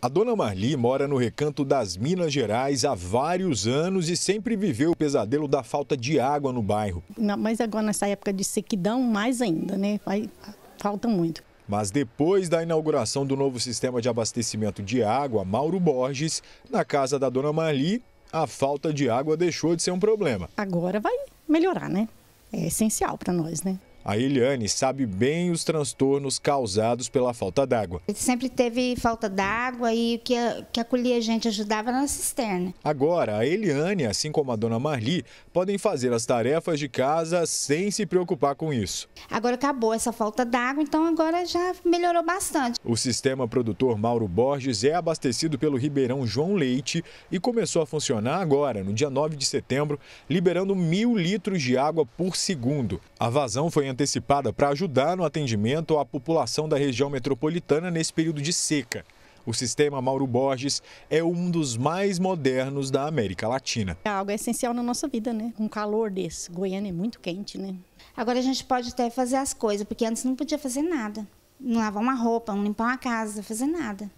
A dona Marli mora no recanto das Minas Gerais há vários anos e sempre viveu o pesadelo da falta de água no bairro. Mas agora nessa época de sequidão, mais ainda, né? Vai, falta muito. Mas depois da inauguração do novo sistema de abastecimento de água, Mauro Borges, na casa da dona Marli, a falta de água deixou de ser um problema. Agora vai melhorar, né? É essencial para nós, né? A Eliane sabe bem os transtornos causados pela falta d'água. Sempre teve falta d'água e o que, que acolhia a gente ajudava na cisterna. Agora, a Eliane, assim como a dona Marli, podem fazer as tarefas de casa sem se preocupar com isso. Agora acabou essa falta d'água, então agora já melhorou bastante. O sistema produtor Mauro Borges é abastecido pelo Ribeirão João Leite e começou a funcionar agora, no dia 9 de setembro, liberando mil litros de água por segundo. A vazão foi entre antecipada para ajudar no atendimento à população da região metropolitana nesse período de seca. O sistema Mauro Borges é um dos mais modernos da América Latina. É algo essencial na nossa vida, né? Um calor desse. Goiânia é muito quente, né? Agora a gente pode até fazer as coisas, porque antes não podia fazer nada. Não lavar uma roupa, não limpar uma casa, fazer nada.